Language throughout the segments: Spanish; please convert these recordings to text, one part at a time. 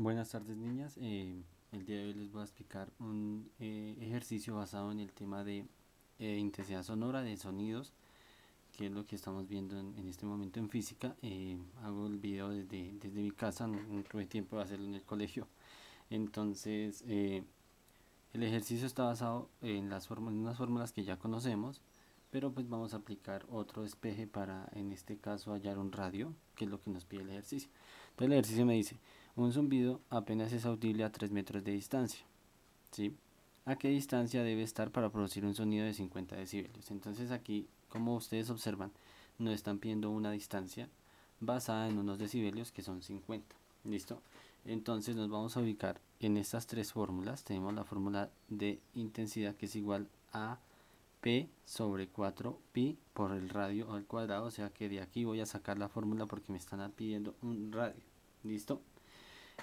Buenas tardes niñas, eh, el día de hoy les voy a explicar un eh, ejercicio basado en el tema de eh, intensidad sonora de sonidos, que es lo que estamos viendo en, este momento en física. hago el video desde, desde mi casa, no, tuve tiempo de hacerlo en el colegio. Entonces, el ejercicio está basado en, las fórmulas, unas fórmulas que ya conocemos, pero pues vamos a aplicar otro despeje para, en este caso, hallar un radio, que es lo que nos pide el ejercicio. Entonces el ejercicio me dice, un zumbido apenas es audible a 3 metros de distancia. ¿sí? ¿A qué distancia debe estar para producir un sonido de 50 decibelios? Entonces aquí, como ustedes observan, nos están pidiendo una distancia basada en unos decibelios que son 50. ¿Listo? Entonces nos vamos a ubicar en estas tres fórmulas. Tenemos la fórmula de intensidad que es igual a P sobre 4pi por el radio al cuadrado. O sea que de aquí voy a sacar la fórmula porque me están pidiendo un radio. ¿Listo?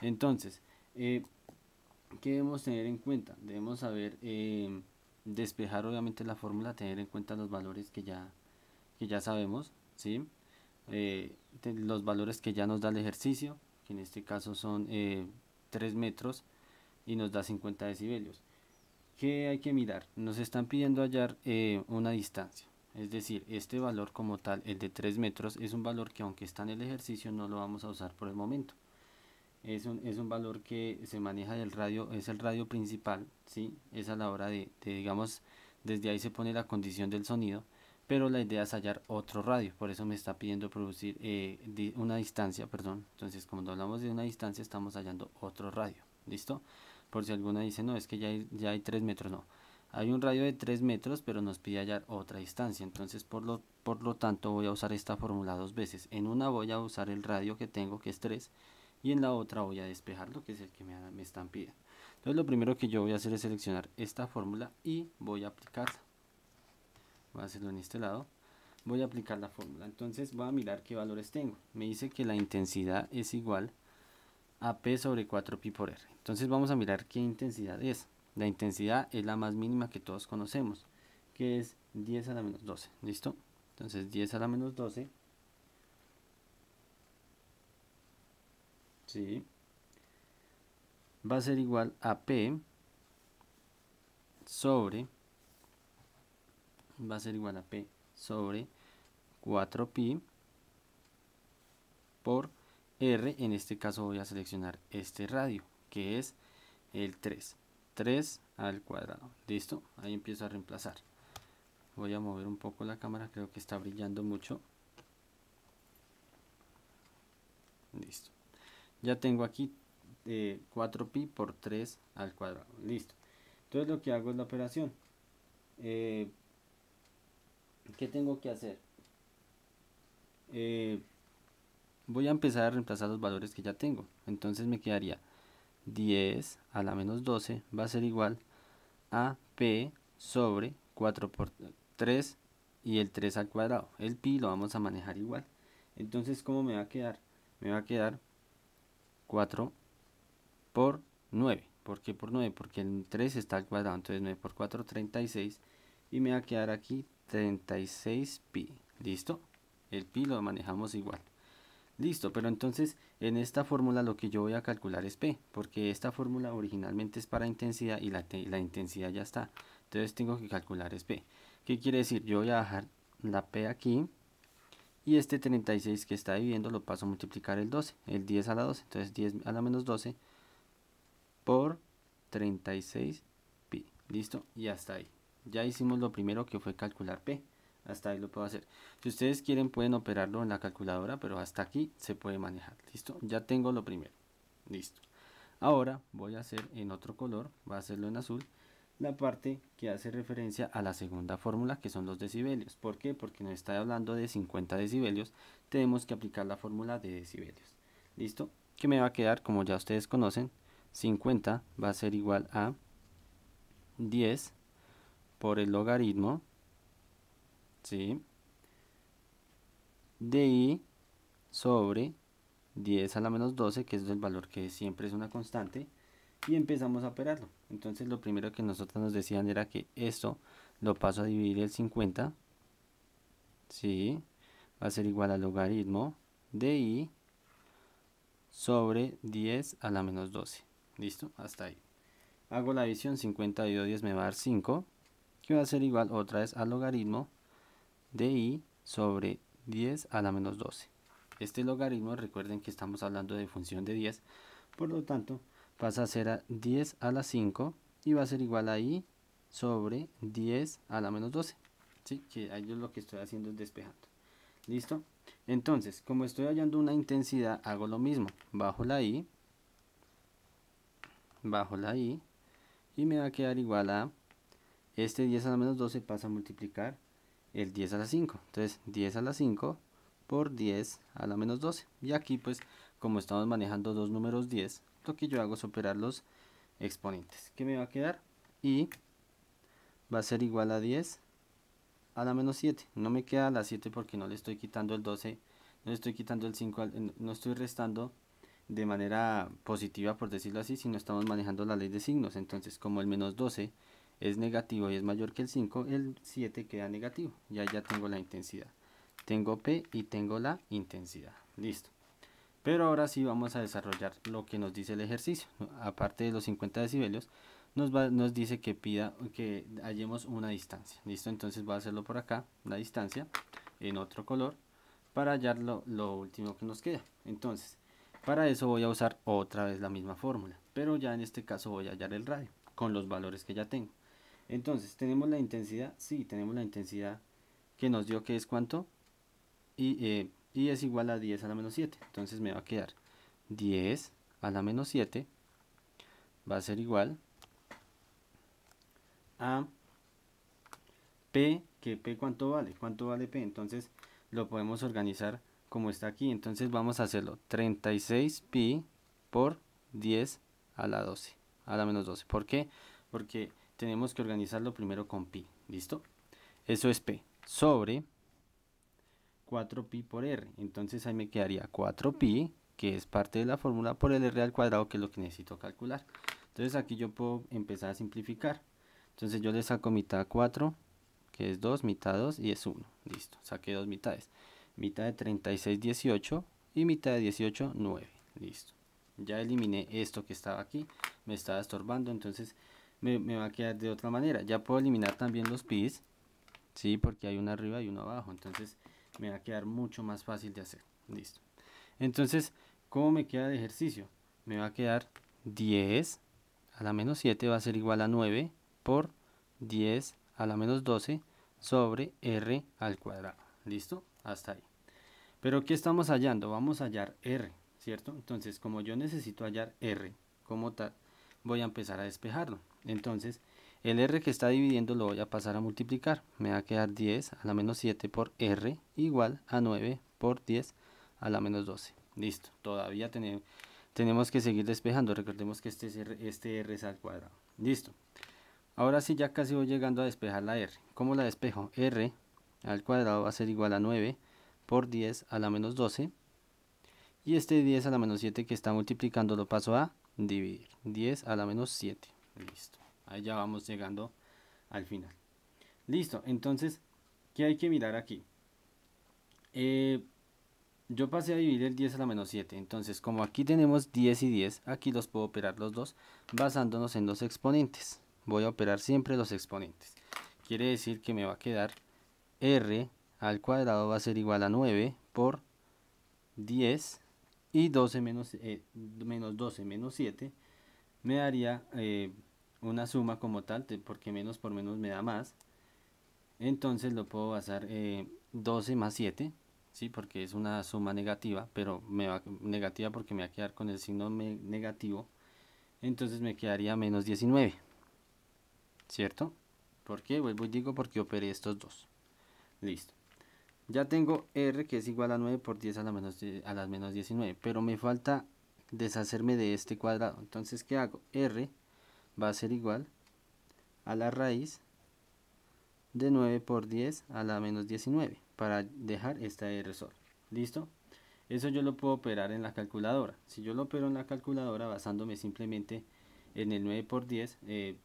Entonces, eh, ¿qué debemos tener en cuenta? Debemos saber eh, despejar obviamente la fórmula, tener en cuenta los valores que ya, sabemos, ¿sí? Eh, los valores que ya nos da el ejercicio, que en este caso son 3 metros y nos da 50 decibelios. ¿Qué hay que mirar? Nos están pidiendo hallar una distancia. Es decir, este valor como tal, el de 3 metros, es un valor que aunque está en el ejercicio no lo vamos a usar por el momento es un, es un valor que se maneja del radio, es el radio principal, ¿sí? Es a la hora de, digamos, desde ahí se pone la condición del sonido, pero la idea es hallar otro radio, por eso me está pidiendo producir eh, una distancia, perdón. Entonces, cuando hablamos de una distancia, estamos hallando otro radio, ¿listo? Por si alguna dice, no, es que ya hay, ya hay 3 metros, no. Hay un radio de 3 metros, pero nos pide hallar otra distancia. Entonces, por lo, por lo tanto, voy a usar esta fórmula dos veces. En una voy a usar el radio que tengo, que es 3, y en la otra voy a despejar lo que es el que me, me están pidiendo. Entonces lo primero que yo voy a hacer es seleccionar esta fórmula y voy a aplicarla. Voy a hacerlo en este lado. Voy a aplicar la fórmula. Entonces voy a mirar qué valores tengo. Me dice que la intensidad es igual a P sobre 4 pi por R. Entonces vamos a mirar qué intensidad es. La intensidad es la más mínima que todos conocemos, que es 10 a la menos 12. ¿Listo? Entonces 10 a la menos 12 va a ser igual a P sobre, va a ser igual a P sobre 4pi por R, en este caso voy a seleccionar este radio, que es el 3, 3 al cuadrado, listo, ahí empiezo a reemplazar, voy a mover un poco la cámara, creo que está brillando mucho, ya tengo aquí 4pi eh, por 3 al cuadrado. Listo. Entonces lo que hago es la operación. Eh, ¿Qué tengo que hacer? Eh, voy a empezar a reemplazar los valores que ya tengo. Entonces me quedaría 10 a la menos 12 va a ser igual a p sobre 4 por 3 y el 3 al cuadrado. El pi lo vamos a manejar igual. Entonces, ¿cómo me va a quedar? Me va a quedar 4 por 9. ¿Por qué por 9? Porque el 3 está al cuadrado, entonces 9 por 4, 36. Y me va a quedar aquí 36 pi. ¿Listo? El pi lo manejamos igual. Listo, pero entonces en esta fórmula lo que yo voy a calcular es P, porque esta fórmula originalmente es para intensidad y la, la intensidad ya está. Entonces tengo que calcular es P. ¿Qué quiere decir? Yo voy a bajar la P aquí y este 36 que está dividiendo lo paso a multiplicar el 12, el 10 a la 12, entonces 10 a la menos 12 por 36 pi, listo, y hasta ahí. Ya hicimos lo primero que fue calcular p, hasta ahí lo puedo hacer. Si ustedes quieren pueden operarlo en la calculadora, pero hasta aquí se puede manejar, listo, ya tengo lo primero, listo. Ahora voy a hacer en otro color, voy a hacerlo en azul la parte que hace referencia a la segunda fórmula que son los decibelios. ¿Por qué? Porque nos está hablando de 50 decibelios, tenemos que aplicar la fórmula de decibelios. ¿Listo? Que me va a quedar, como ya ustedes conocen, 50 va a ser igual a 10 por el logaritmo, ¿sí? De i sobre 10 a la menos 12, que es el valor que siempre es una constante, y empezamos a operarlo. Entonces lo primero que nosotros nos decían era que esto lo paso a dividir el 50, ¿sí? va a ser igual al logaritmo de i sobre 10 a la menos 12. ¿Listo? Hasta ahí. Hago la división 50 dividido 10 me va a dar 5, que va a ser igual otra vez al logaritmo de i sobre 10 a la menos 12. Este logaritmo, recuerden que estamos hablando de función de 10, por lo tanto, pasa a ser a 10 a la 5 y va a ser igual a i sobre 10 a la menos 12. ¿sí? Que ahí yo lo que estoy haciendo es despejando. ¿Listo? Entonces, como estoy hallando una intensidad, hago lo mismo. Bajo la i, bajo la i, y me va a quedar igual a este 10 a la menos 12 pasa a multiplicar el 10 a la 5. Entonces, 10 a la 5 por 10 a la menos 12. Y aquí, pues, como estamos manejando dos números 10, lo que yo hago es operar los exponentes. ¿Qué me va a quedar? Y va a ser igual a 10 a la menos 7. No me queda la 7 porque no le estoy quitando el 12, no le estoy quitando el 5, no estoy restando de manera positiva, por decirlo así, sino estamos manejando la ley de signos. Entonces, como el menos 12 es negativo y es mayor que el 5, el 7 queda negativo. Ya ya tengo la intensidad. Tengo P y tengo la intensidad. Listo. Pero ahora sí vamos a desarrollar lo que nos dice el ejercicio. Aparte de los 50 decibelios, nos, nos dice que pida que hallemos una distancia. ¿Listo? Entonces voy a hacerlo por acá, la distancia, en otro color, para hallar lo, último que nos queda. Entonces, para eso voy a usar otra vez la misma fórmula, pero ya en este caso voy a hallar el radio con los valores que ya tengo. Entonces, ¿tenemos la intensidad? Sí, tenemos la intensidad que nos dio que es cuánto. Y eh, y es igual a 10 a la menos 7. Entonces me va a quedar 10 a la menos 7 va a ser igual a P, que P cuánto vale, cuánto vale P. Entonces lo podemos organizar como está aquí. Entonces vamos a hacerlo 36 pi por 10 a la 12, a la menos 12. ¿Por qué? Porque tenemos que organizarlo primero con pi, ¿listo? Eso es P sobre 4pi por r. Entonces ahí me quedaría 4pi, que es parte de la fórmula, por el r al cuadrado, que es lo que necesito calcular. Entonces aquí yo puedo empezar a simplificar. Entonces yo le saco mitad 4, que es 2, mitad 2 y es 1. Listo, saqué dos mitades. Mitad de 36, 18 y mitad de 18, 9. Listo. Ya eliminé esto que estaba aquí, me estaba estorbando, entonces me, va a quedar de otra manera. Ya puedo eliminar también los pis, ¿sí? Porque hay uno arriba y uno abajo. Entonces me va a quedar mucho más fácil de hacer. Listo. Entonces, ¿cómo me queda de ejercicio? Me va a quedar 10 a la menos 7 va a ser igual a 9 por 10 a la menos 12 sobre r al cuadrado. ¿Listo? Hasta ahí. Pero ¿qué estamos hallando? Vamos a hallar r, ¿cierto? Entonces, como yo necesito hallar r como tal, voy a empezar a despejarlo. Entonces, el r que está dividiendo lo voy a pasar a multiplicar. Me va a quedar 10 a la menos 7 por r igual a 9 por 10 a la menos 12. Listo, todavía tenemos, que seguir despejando. Recordemos que este, este r es al cuadrado. Listo. Ahora sí ya casi voy llegando a despejar la r. ¿Cómo la despejo? r al cuadrado va a ser igual a 9 por 10 a la menos 12. Y este 10 a la menos 7 que está multiplicando lo paso a dividir. 10 a la menos 7. Listo. Ahí ya vamos llegando al final. Listo, entonces, ¿qué hay que mirar aquí? Eh, yo pasé a dividir el 10 a la menos 7. Entonces, como aquí tenemos 10 y 10, aquí los puedo operar los dos basándonos en los exponentes. Voy a operar siempre los exponentes. Quiere decir que me va a quedar r al cuadrado va a ser igual a 9 por 10 y 12 menos, 12 eh, menos 7 me daría eh, una suma como tal, porque menos por menos me da más. Entonces lo puedo basar 12 eh, más 7, ¿sí? porque es una suma negativa, pero me va, negativa porque me va a quedar con el signo negativo. Entonces me quedaría menos 19, ¿cierto? ¿Por qué? Vuelvo y digo porque operé estos dos. Listo. Ya tengo R que es igual a 9 por 10 a la menos, a las menos 19, pero me falta deshacerme de este cuadrado. Entonces, ¿qué hago? R va a ser igual a la raíz de 9 por 10 a la menos 19 para dejar esta R ¿Listo? Eso yo lo puedo operar en la calculadora. Si yo lo opero en la calculadora basándome simplemente en el 9 por 10, eh,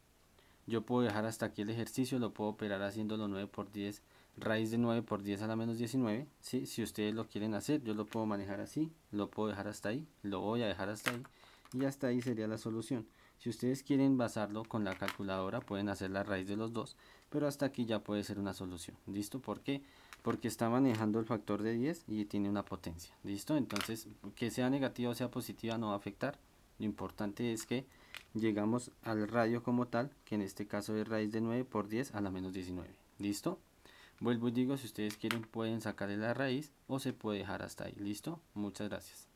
yo puedo dejar hasta aquí el ejercicio, lo puedo operar haciéndolo 9 por 10, raíz de 9 por 10 a la menos 19. ¿sí? Si ustedes lo quieren hacer, yo lo puedo manejar así, lo puedo dejar hasta ahí, lo voy a dejar hasta ahí y hasta ahí sería la solución. Si ustedes quieren basarlo con la calculadora, pueden hacer la raíz de los dos, pero hasta aquí ya puede ser una solución. ¿Listo? ¿Por qué? Porque está manejando el factor de 10 y tiene una potencia. ¿Listo? Entonces, que sea negativa o sea positiva no va a afectar. Lo importante es que llegamos al radio como tal, que en este caso es raíz de 9 por 10 a la menos 19. ¿Listo? Vuelvo y digo, si ustedes quieren pueden sacarle la raíz o se puede dejar hasta ahí. ¿Listo? Muchas gracias.